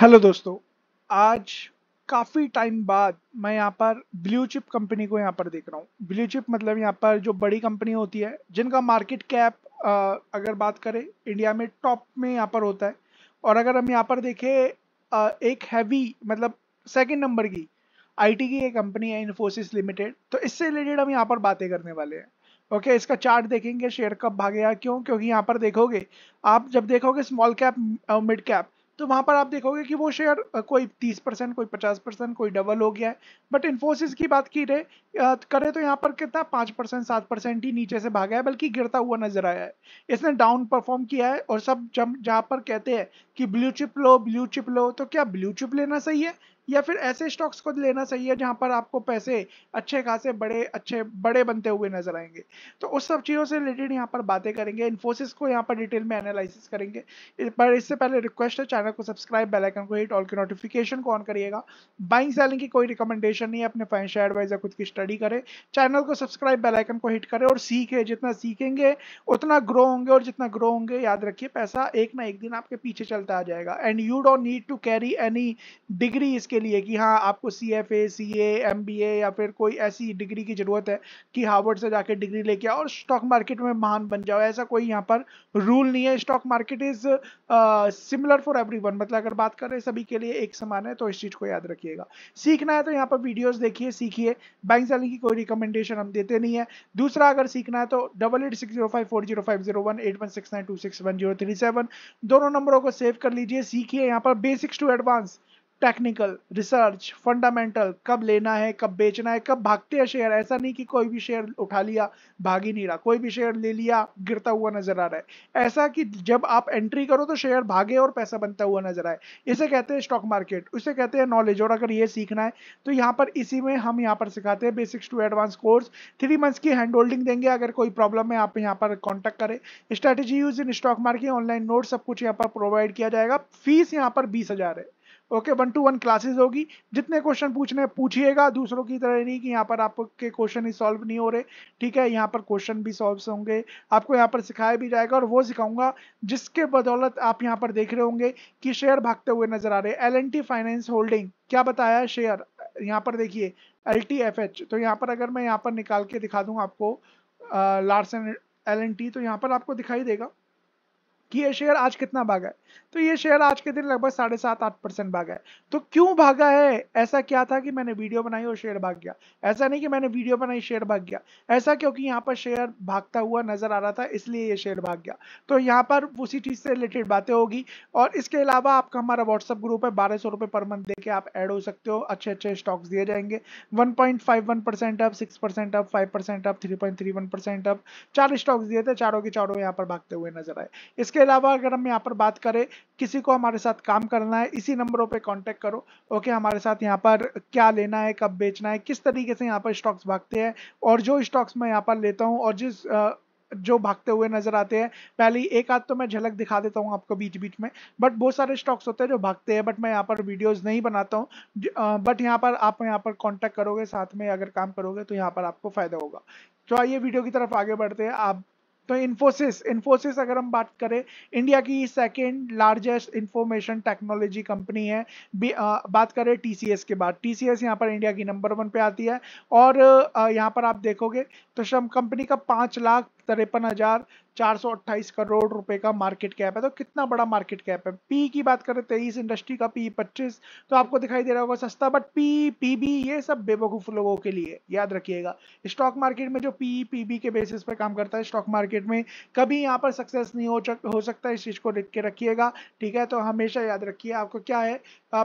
hello दोस्तों आज काफ़ी टाइम बाद मैं यहाँ पर ब्लू चिप कंपनी को यहाँ पर देख रहा हूँ ब्लू चिप मतलब यहाँ पर जो बड़ी कंपनी होती है जिनका मार्केट कैप अगर बात करें इंडिया में टॉप में यहाँ पर होता है और अगर हम यहाँ पर देखें एक हैवी मतलब सेकंड नंबर की आईटी की एक कंपनी है इन्फोसिस लिमिटेड तो इससे रिलेटेड हम यहाँ पर बातें करने वाले हैं ओके okay, इसका चार्ट देखेंगे शेयर कब भागेगा क्यों क्योंकि यहाँ पर देखोगे आप जब देखोगे स्मॉल कैप मिड कैप तो वहां पर आप देखोगे कि वो शेयर कोई 30 परसेंट कोई 50 परसेंट कोई डबल हो गया है बट इन्फोसिस की बात की रहे करें तो यहाँ पर कितना पाँच परसेंट सात परसेंट ही नीचे से भागा है बल्कि गिरता हुआ नजर आया है इसने डाउन परफॉर्म किया है और सब जहाँ पर कहते हैं कि ब्लू चिप लो ब्लू चिप लो तो क्या ब्लू चिप लेना सही है या फिर ऐसे स्टॉक्स को लेना सही है जहां पर आपको पैसे अच्छे खासे बड़े अच्छे बड़े बनते हुए नजर आएंगे तो उस सब चीज़ों से रिलेटेड यहाँ पर बातें करेंगे इन्फोसिस को यहाँ पर डिटेल में एनालिसिस करेंगे पर इससे पहले रिक्वेस्ट है चैनल को सब्सक्राइब बेलाइकन को हिट ऑल की नोटिफिकेशन को ऑन करिएगा बाइंग सेलिंग की कोई रिकमेंडेशन नहीं है अपने फाइनेंशियल एडवाइजर खुद की स्टडी करें चैनल को सब्सक्राइब बेलाइकन को हिट करें और सीखे जितना सीखेंगे उतना ग्रो होंगे और जितना ग्रो होंगे याद रखिए पैसा एक ना एक दिन आपके पीछे चलता आ जाएगा and you don't need to carry any degree इसके के लिए कि हाँ आपको C F A C A M B A या फिर कोई ऐसी डिग्री की ज़रूरत है कि हार्वर्ड से जाके डिग्री लेके आओ और स्टॉक मार्केट में महान बन जाओ ऐसा कोई यहाँ पर रूल नहीं है stock market is similar for every मतलब अगर बात करें सभी के लिए एक समान है तो इस चीज़ को याद रखिएगा सीखना है तो यहाँ पर वीडियोज़ देखिए सीखिए बैंक सेलिंग की कोई रिकमेंडेशन हम देते नहीं है दूसरा अगर सीखना है तो double eight six zero five four zero five zero one eight one six nine two six one zero three seven दोनों नंबरों को सेव कर लीजिए सीखिए यहाँ पर basics to advance technical research fundamental कब लेना है कब बेचना है कब भागते हैं शेयर ऐसा नहीं कि कोई भी शेयर उठा लिया भाग ही नहीं रहा कोई भी शेयर ले लिया गिरता हुआ नजर आ रहा है ऐसा कि जब आप एंट्री करो तो शेयर भागे और पैसा बनता हुआ नजर आए इसे कहते हैं स्टॉक मार्केट उसे कहते हैं नॉलेज और अगर ये सीखना है तो यहाँ पर इसी में हम यहाँ पर सिखाते हैं basics to advance course three months की हैंड होल्डिंग देंगे अगर कोई प्रॉब्लम है आप यहाँ पर कॉन्टैक्ट करें strategy use in stock market online note सब कुछ यहाँ पर प्रोवाइड किया जाएगा फीस यहाँ पर बीस है okay one to one classes होगी जितने क्वेश्चन पूछने पूछिएगा दूसरों की तरह नहीं कि यहाँ पर आपके क्वेश्चन ही सॉल्व नहीं हो रहे ठीक है यहाँ पर क्वेश्चन भी सॉल्व होंगे आपको यहाँ पर सिखाया भी जाएगा और वो सिखाऊंगा जिसके बदौलत आप यहाँ पर देख रहे होंगे कि शेयर भागते हुए नजर आ रहे L N T finance holding क्या बताया शेयर यहाँ पर देखिए एल टी एफ एच तो यहाँ पर अगर मैं यहाँ पर निकाल के दिखा दूँ आपको लार्सन एल एन टी तो यहाँ पर आपको दिखाई देगा कि ये शेयर आज कितना भागा है तो ये शेयर आज के दिन लगभग साढ़े सात आठ परसेंट भागा है तो क्यों भागा है ऐसा क्या था कि मैंने वीडियो बनाई और शेयर भाग गया ऐसा नहीं कि मैंने वीडियो बनाई शेयर भाग गया ऐसा क्योंकि यहाँ पर शेयर भागता हुआ नजर आ रहा था इसलिए ये शेयर भाग गया तो यहाँ पर उसी चीज से रिलेटेड बातें होगी और इसके अलावा आपका हमारा व्हाट्सअप ग्रुप है बारह सौ रुपए पर मंथ देके आप एड हो सकते हो अच्छे अच्छे स्टॉक्स दिए जाएंगे one point five one percent up six percent up five percent up three point three one percent up चार स्टॉक्स दिए थे चारों के चारों यहाँ पर भागते हुए नजर आए इसके इसके अलावा अगर हम यहाँ पर बात करें किसी को हमारे साथ काम करना है इसी नंबरों पे कांटेक्ट करो ओके हमारे साथ यहाँ पर क्या लेना है कब बेचना है किस तरीके से यहाँ पर स्टॉक्स भागते हैं और जो स्टॉक्स मैं यहाँ पर लेता हूँ और जिस आ, जो भागते हुए नजर आते हैं पहले एक आध तो मैं झलक दिखा देता हूँ आपको बीच बीच में बट बहुत सारे स्टॉक्स होते हैं जो भागते हैं बट मैं यहाँ पर वीडियोस नहीं बनाता हूँ बट यहाँ पर आप यहाँ पर कांटेक्ट करोगे साथ में अगर काम करोगे तो यहाँ पर आपको फायदा होगा तो आइए वीडियो की तरफ आगे बढ़ते हैं आप तो इन्फोसिस इन्फोसिस अगर हम बात करें इंडिया की second largest information technology company है आ, बात करें टीसीएस के बाद टीसीएस यहाँ पर इंडिया की नंबर वन पे आती है और यहाँ पर आप देखोगे तो श्रम कंपनी का पाँच लाख तिरपन हजार चार सौ अट्ठाईस करोड़ रुपए का मार्केट कैप है तो कितना बड़ा मार्केट कैप है पी की बात करें तेईस इंडस्ट्री का पी पच्चीस तो आपको दिखाई दे रहा होगा सस्ता बट पी पीबी ये सब बेवकूफ लोगों के लिए याद रखिएगा स्टॉक मार्केट में जो पी पीबी के बेसिस पर काम करता है स्टॉक मार्केट में कभी यहाँ पर सक्सेस नहीं हो चक, हो सकता इस चीज को लिख के रखिएगा ठीक है तो हमेशा याद रखिए आपको क्या है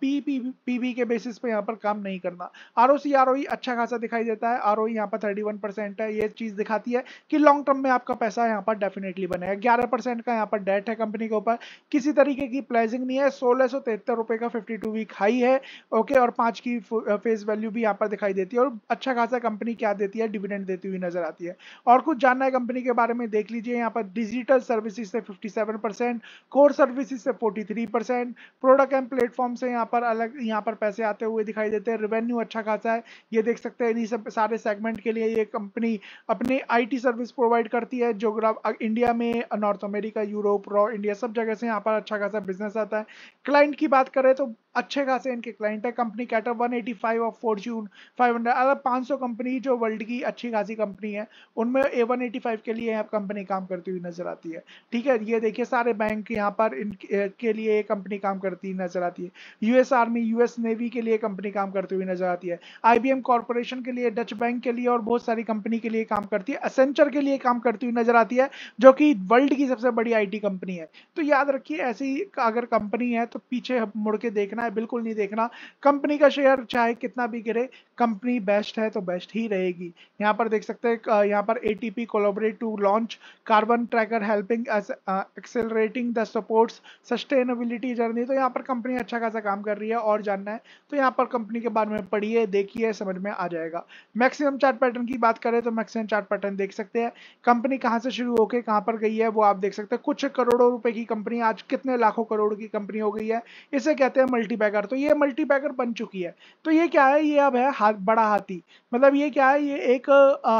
पी पीबी के बेसिस पर यहाँ पर काम नहीं करना R O C R O अच्छा खासा दिखाई देता है आर ओ e यहाँ पर थर्टी है ये चीज दिखाती है कि लॉन्ग टर्म में आपका पैसा यहाँ पर डेफिनेटली बनेगा ग्यारह परसेंट का यहाँ पर डेट है कंपनी के ऊपर किसी तरीके की प्लेजिंग नहीं है सोलह सौ तिहत्तर रुपये का फिफ्टी टू वीक हाई है ओके और पाँच की फेस वैल्यू भी यहाँ पर दिखाई देती है और अच्छा खासा कंपनी क्या देती है डिविडेंड देती हुई नजर आती है और कुछ जानना है कंपनी के बारे में देख लीजिए यहाँ पर डिजिटल सर्विसेज से फिफ्टी कोर सर्विसेज से फोर्टी प्रोडक्ट एंड प्लेटफॉर्म से यहाँ पर अलग यहाँ पर पैसे आते हुए दिखाई देते हैं रेवेन्यू अच्छा खासा है ये देख सकते हैं इन्हीं सब सारे सेगमेंट के लिए ये कंपनी अपने आईटी सर्विस प्रोवाइड करती है जोग्राफ इंडिया में नॉर्थ अमेरिका यूरोप रॉ इंडिया सब जगह से यहाँ पर अच्छा खासा बिजनेस आता है क्लाइंट की बात करें तो अच्छे खासे इनके क्लाइंट है कंपनी कैटर 185 और फॉर्च्यून 500 अलग 500 कंपनी जो वर्ल्ड की अच्छी खासी कंपनी है उनमें ए वन एटी फाइव के लिए यहाँ कंपनी काम करती हुई नजर आती है ठीक है ये देखिए सारे बैंक यहाँ पर इन के लिए कंपनी काम करती हुई नजर आती है यूएस आर्मी यूएस नेवी के लिए कंपनी काम करती हुई नजर आती है आई बी कॉरपोरेशन के लिए डच बैंक के लिए और बहुत सारी कंपनी के लिए काम करती है असेंचर के लिए काम करती हुई नजर आती है जो कि वर्ल्ड की सबसे बड़ी आईटी कंपनी है तो याद रखिए ऐसी अगर कंपनी है तो पीछे मुड़ के देखना है बिल्कुल नहीं देखना कंपनी का शेयर चाहे कितना भी गिरे कंपनी बेस्ट है तो बेस्ट ही रहेगी यहाँ पर देख सकते हैं यहाँ पर A T P collaborate to launch carbon tracker helping accelerating the supports sustainability journey तो यहाँ पर कंपनी अच्छा खासा काम कर रही है और जानना है तो यहाँ पर कंपनी के बारे में पढ़िए देखिए समझ में आ जाएगा मैक्सिमम चार्ट पैटर्न की बात करें तो मैक्सिमम चार्ट पैटर्न देख सकते हैं कंपनी कहाँ से शुरू होकर कहाँ पर गई है वो आप देख सकते हैं कुछ करोड़ों रुपए की कंपनी आज कितने लाखों करोड़ की कंपनी हो गई है इसे कहते हैं मल्टीपैकर तो ये मल्टीपैकर बन चुकी है तो ये क्या है ये अब है हा, बड़ा हाथी मतलब ये क्या है ये एक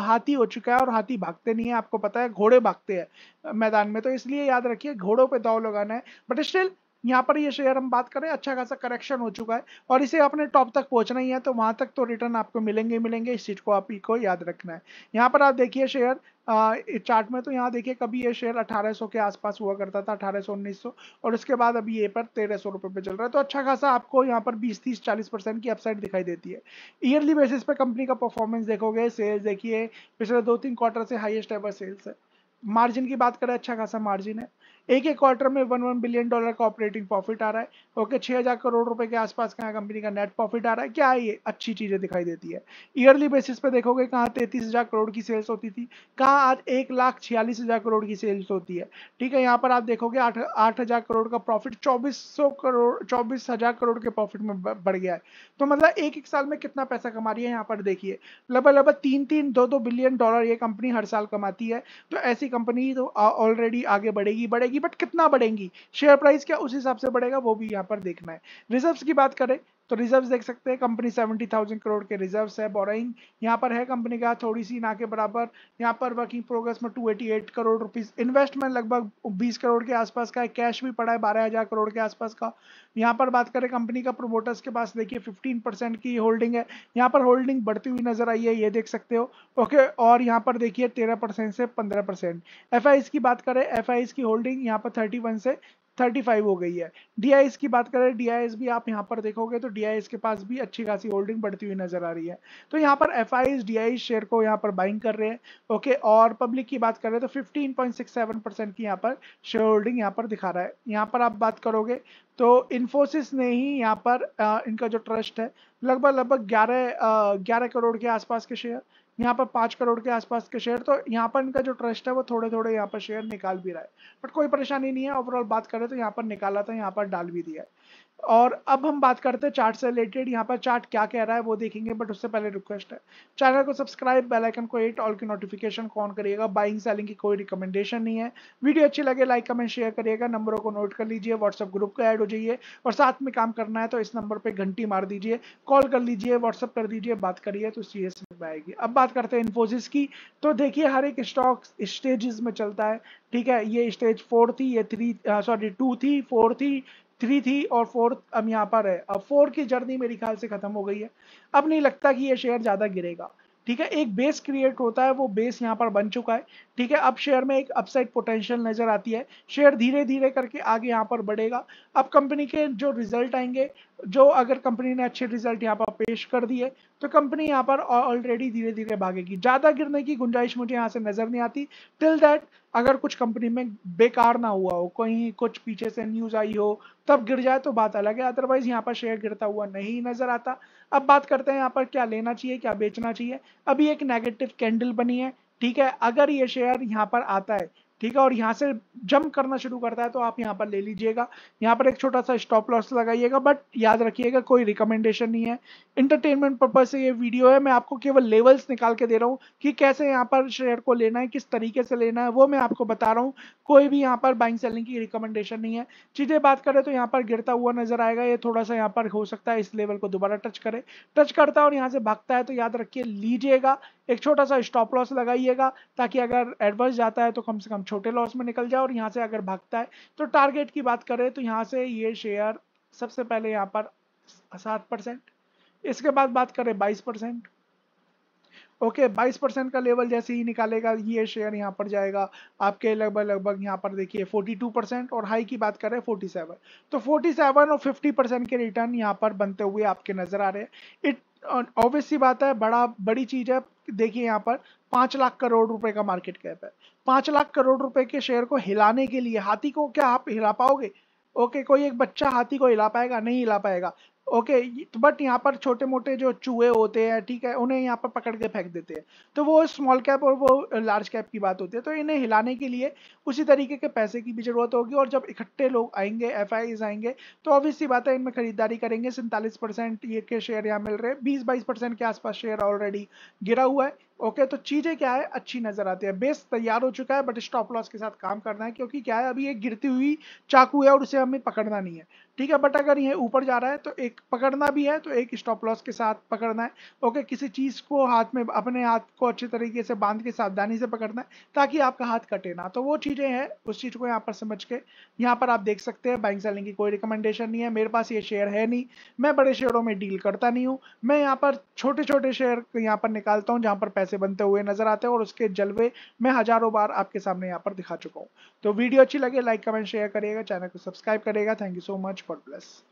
हाथी हो चुका है और हाथी भागते नहीं है आपको पता है घोड़े भागते हैं मैदान में तो इसलिए याद रखिए घोड़ों पे दाव लगाना है बट स्टिल यहाँ पर ये शेयर हम बात करें अच्छा खासा करेक्शन हो चुका है और इसे आपने टॉप तक पहुँचना ही है तो वहाँ तक तो रिटर्न आपको मिलेंगे मिलेंगे इस चीज़ को आप ही को याद रखना है यहाँ पर आप देखिए शेयर चार्ट में तो यहाँ देखिए कभी ये शेयर 1800 के आसपास हुआ करता था 1800 1900 और उसके बाद अभी ये पर तेरह सौ रुपये पे चल रहा है तो अच्छा खासा आपको यहाँ पर 20 30 40 परसेंट की अपसाइड दिखाई देती है ईयरली बेसिस पे कंपनी का परफॉर्मेंस देखोगे सेल्स देखिए पिछले दो तीन क्वार्टर से हाइएस्ट एवर सेल्स है मार्जिन की बात करें अच्छा खासा मार्जिन है एक एक क्वार्टर में वन वन बिलियन डॉलर का ऑपरेटिंग प्रॉफिट आ रहा है ओके छह हजार करोड़ रुपए के आसपास का कंपनी का नेट प्रॉफिट आ रहा है क्या ये अच्छी चीजें दिखाई देती है ईयरली बेसिस पे देखोगे कहाँ तैतीस हजार करोड़ की सेल्स होती थी कहाँ आज एक लाख छियालीस हजार करोड़ की सेल्स होती है ठीक है यहाँ पर आप देखोगे आठ आठ हजार करोड़ का प्रॉफिट चौबीस सौ करोड़ चौबीस हजार करोड़ के प्रॉफिट में बढ़ गया है तो मतलब एक एक साल में कितना पैसा कमा रही है यहाँ पर देखिए लगभग लगभग तीन तीन दो दो बिलियन डॉलर ये कंपनी हर साल कमाती है तो ऐसी कंपनी तो ऑलरेडी आगे बढ़ेगी बढ़ेगी बढ़ेगी बट कितना बढ़ेंगी शेयर प्राइस क्या उस हिसाब से बढ़ेगा वो भी यहाँ पर देखना है रिजर्व की बात करें तो रिजर्व्स देख सकते हैं कंपनी सेवेंटी थाउजेंड करोड़ के रिजर्व्स है बोराइंग यहाँ पर है कंपनी का थोड़ी सी ना के बराबर यहाँ पर वर्किंग प्रोग्रेस में two eighty eight crore rupees investment लगभग बीस करोड़ के आसपास का है कैश भी पड़ा है बारह हज़ार करोड़ के आसपास का यहाँ पर बात करें कंपनी का प्रोमोटर्स के पास देखिए फिफ्टीन परसेंट की होल्डिंग है यहाँ पर होल्डिंग बढ़ती हुई नजर आई है ये देख सकते हो ओके और यहाँ पर देखिए तेरह परसेंट से पंद्रह परसेंट एफ की बात करें एफ की होल्डिंग यहाँ पर थर्टी से 35 हो गई है डी की बात करें डी भी आप यहाँ पर देखोगे तो डी के पास भी अच्छी खासी होल्डिंग बढ़ती हुई नजर आ रही है तो यहाँ पर एफ आई शेयर को यहाँ पर बाइंग कर रहे हैं ओके और पब्लिक की बात करें तो 15.67 परसेंट की यहाँ पर शेयर होल्डिंग यहाँ पर दिखा रहा है यहाँ पर आप बात करोगे तो इन्फोसिस ने ही यहाँ पर आ, इनका जो ट्रस्ट है लगभग लगभग ग्यारह ग्यारह करोड़ के आसपास के शेयर यहाँ पर पाँच करोड़ के आसपास के शेयर तो यहाँ पर इनका जो ट्रस्ट है वो थोड़े थोड़े यहाँ पर शेयर निकाल भी रहा है बट कोई परेशानी नहीं है ओवरऑल बात करें तो यहाँ पर निकाला था यहाँ पर डाल भी दिया है और अब हम बात करते हैं चार्ट से रिलेटेड यहाँ पर चार्ट क्या कह रहा है वो देखेंगे बट उससे पहले रिक्वेस्ट है चैनल को सब्सक्राइब बेल आइकन को एट ऑल की नोटिफिकेशन कौन करिएगा बाइंग सेलिंग की कोई रिकमेंडेशन नहीं है वीडियो अच्छी लगे लाइक कमेंट शेयर करिएगा नंबरों को नोट कर लीजिए व्हाट्सअप ग्रुप को ऐड हो जाइए और साथ में काम करना है तो इस नंबर पर घंटी मार दीजिए कॉल कर लीजिए व्हाट्सअप कर दीजिए बात करिए तो सी एस आएगी अब बात करते हैं इन्फोसिस की तो देखिए हर एक स्टॉक स्टेजेस में चलता है ठीक है ये स्टेज फोर थी ये थ्री सॉरी टू थी फोर थी थ्री थी और फोर्थ अब यहाँ पर है अब फोर की जर्नी मेरे ख्याल से खत्म हो गई है अब नहीं लगता कि ये शेयर ज़्यादा गिरेगा ठीक है एक बेस क्रिएट होता है वो बेस यहाँ पर बन चुका है ठीक है अब शेयर में एक अपसाइड पोटेंशियल नजर आती है शेयर धीरे धीरे करके आगे यहाँ पर बढ़ेगा अब कंपनी के जो रिजल्ट आएंगे जो अगर कंपनी ने अच्छे रिजल्ट यहाँ पर पेश कर दिए तो कंपनी यहाँ पर ऑलरेडी धीरे धीरे भागेगी ज़्यादा गिरने की गुंजाइश मुझे यहाँ से नज़र नहीं आती टिल दैट अगर कुछ कंपनी में बेकार ना हुआ हो कहीं कुछ पीछे से न्यूज़ आई हो तब गिर जाए तो बात अलग है अदरवाइज यहाँ पर शेयर गिरता हुआ नहीं नज़र आता अब बात करते हैं यहाँ पर क्या लेना चाहिए क्या बेचना चाहिए अभी एक नेगेटिव कैंडल बनी है ठीक है अगर ये शेयर यहाँ पर आता है ठीक है और यहाँ से जंप करना शुरू करता है तो आप यहाँ पर ले लीजिएगा यहाँ पर एक छोटा सा स्टॉप लॉस लगाइएगा बट याद रखिएगा कोई रिकमेंडेशन नहीं है इंटरटेनमेंट पर्पज से ये वीडियो है मैं आपको केवल लेवल्स निकाल के दे रहा हूँ कि कैसे यहाँ पर शेयर को लेना है किस तरीके से लेना है वो मैं आपको बता रहा हूँ कोई भी यहाँ पर बाइंग सेलिंग की रिकमेंडेशन नहीं है चीज़ें बात करें तो यहाँ पर गिरता हुआ नजर आएगा ये थोड़ा सा यहाँ पर हो सकता है इस लेवल को दोबारा टच करे टच करता है और यहाँ से भागता है तो याद रखिए लीजिएगा एक छोटा सा स्टॉप लॉस लगाइएगा ताकि अगर एडवर्स जाता है तो कम से कम छोटे लॉस में निकल जाए और यहाँ से अगर भागता है तो टारगेट की बात करें तो यहाँ से ये शेयर सबसे पहले यहाँ पर सात परसेंट इसके बाद बात करें बाईस परसेंट ओके बाईस परसेंट का लेवल जैसे ही निकालेगा ये शेयर यहाँ पर जाएगा आपके लगभग लगभग यहाँ पर देखिए फोर्टी टू परसेंट और हाई की बात करें फोर्टी सेवन तो फोर्टी सेवन और फिफ्टी परसेंट के रिटर्न यहाँ पर बनते हुए आपके नजर आ रहे हैं इट ऑब्वियस सी बात है बड़ा बड़ी चीज है देखिए यहाँ पर पांच लाख करोड़ रुपए का मार्केट कैप है पांच लाख करोड़ रुपए के शेयर को हिलाने के लिए हाथी को क्या आप हिला पाओगे ओके okay, कोई एक बच्चा हाथी को हिला पाएगा नहीं हिला पाएगा ओके okay, बट यहाँ पर छोटे मोटे जो चूहे होते हैं ठीक है उन्हें यहाँ पर पकड़ के फेंक देते हैं तो वो स्मॉल कैप और वो लार्ज कैप की बात होती है तो इन्हें हिलाने के लिए उसी तरीके के पैसे की भी जरूरत होगी और जब इकट्ठे लोग आएंगे एफ आएंगे तो ऑब्वियस बात है इनमें खरीदारी करेंगे सैंतालीस परसेंट ये के शेयर यहाँ मिल रहे हैं बीस बाईस परसेंट के आसपास शेयर ऑलरेडी गिरा हुआ है ओके okay, तो चीजें क्या है अच्छी नजर आती है बेस तैयार हो चुका है बट स्टॉप लॉस के साथ काम करना है क्योंकि क्या है अभी एक गिरती हुई चाकू है और उसे हमें पकड़ना नहीं है ठीक है बट अगर ये ऊपर जा रहा है तो एक पकड़ना भी है तो एक स्टॉप लॉस के साथ पकड़ना है ओके okay, किसी चीज को हाथ में अपने हाथ को अच्छे तरीके से बांध के सावधानी से पकड़ना है ताकि आपका हाथ कटे ना तो वो चीजें हैं उस चीज को यहाँ पर समझ के यहाँ पर आप देख सकते हैं बैंक सेलिंग की कोई रिकमेंडेशन नहीं है मेरे पास ये शेयर है नहीं मैं बड़े शेयरों में डील करता नहीं हूँ मैं यहाँ पर छोटे छोटे शेयर यहाँ पर निकालता हूँ जहाँ पर पैसे बनते हुए नजर आते हैं और उसके जलवे मैं हजारों बार आपके सामने यहाँ पर दिखा चुका हूँ तो वीडियो अच्छी लगे लाइक कमेंट शेयर करिएगा चैनल को सब्सक्राइब करिएगा thank you so much for plus